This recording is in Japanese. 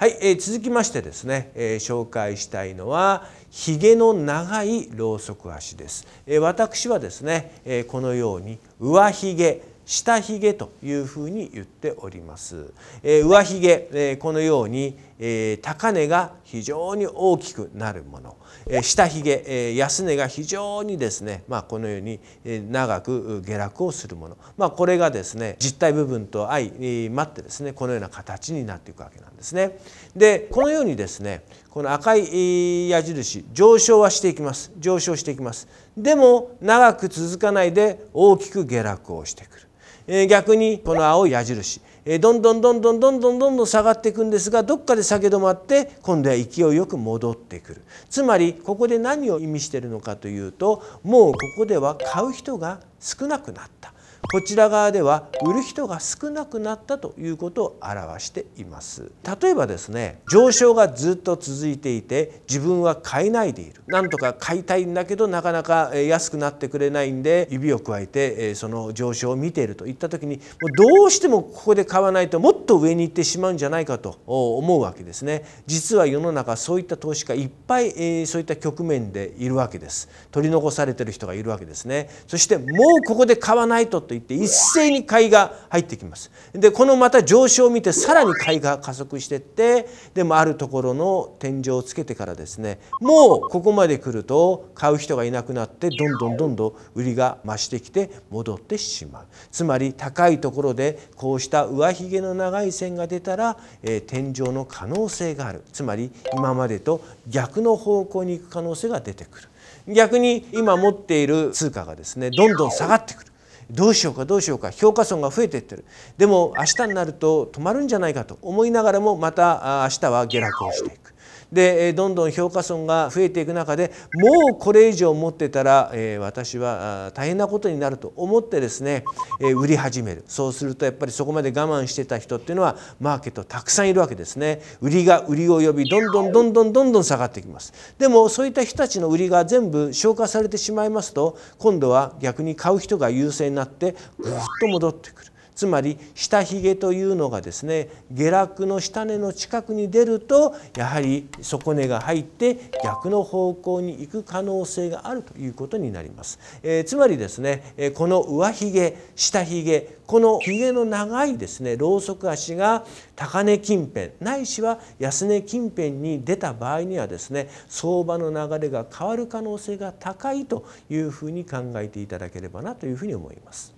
はい、えー、続きましてですね、えー、紹介したいのはひげの長いロウソク足です、えー、私はですね、えこのように上ひげ下髭というふうに言っております、え上髭、えこのように、え高値が非常に大きくなるもの、え下髭、え安値が非常にですね、まあ、このように、え長く下落をするもの、まあ、これがですね実体部分と相まってですねこのような形になっていくわけなんですね。でこのようにですねこの赤い矢印上昇はしていきます上昇していきますでも長く続かないで大きく下落をしてくるえ逆にこの青い矢印えどんどんどんどんどんどんどんどん下がっていくんですがどっかで下げ止まって今度は勢いよく戻ってくるつまりここで何を意味しているのかというともうここでは買う人が少なくなったこちら側では売る人が少なくなったということを表しています例えばですね上昇がずっと続いていて自分は買えないでいるなんとか買いたいんだけどなかなか安くなってくれないんで指を加えてその上昇を見ているといった時にもうどうしてもここで買わないともっと上に行ってしまうんじゃないかと思うわけですね実は世の中そういった投資家いっぱいそういった局面でいるわけです取り残されてる人がいるわけですねそしてもうここで買わないとと言って一斉に買いが入ってきますでこのまた上昇を見てさらに買いが加速してってでもあるところの天井をつけてからですねもうここまで来ると買う人がいなくなってどんどんどんどん売りが増してきて戻ってしまうつまり高いところでこうした上髭の長い線が出たら、えー、天井の可能性があるつまり今までと逆の方向に行く可能性が出てくる逆に今持っている通貨がですねどんどん下がってくるどうしようかどうしようか評価損が増えていってるでも明日になると止まるんじゃないかと思いながらもまた明日は下落をしていくでどんどん評価損が増えていく中でもうこれ以上持ってたら、え私は大変なことになると思ってですね、え売り始めるそうするとやっぱりそこまで我慢してた人っていうのはマーケットたくさんいるわけですね売りが売りを呼びどんどんどんどんどんどん下がってきますでもそういった人たちの売りが全部消化されてしまいますと今度は逆に買う人が優勢になってぐっと戻ってくる。つまり下髭というのがですね下落の下根の近くに出るとやはり底根が入って逆の方向に行く可能性があるということになります。えー、つまりですね、えこの上髭下髭この髭の長いですねロウソク足が高値近辺ないしは安値近辺に出た場合にはですね相場の流れが変わる可能性が高いというふうに考えていただければなというふうに思います。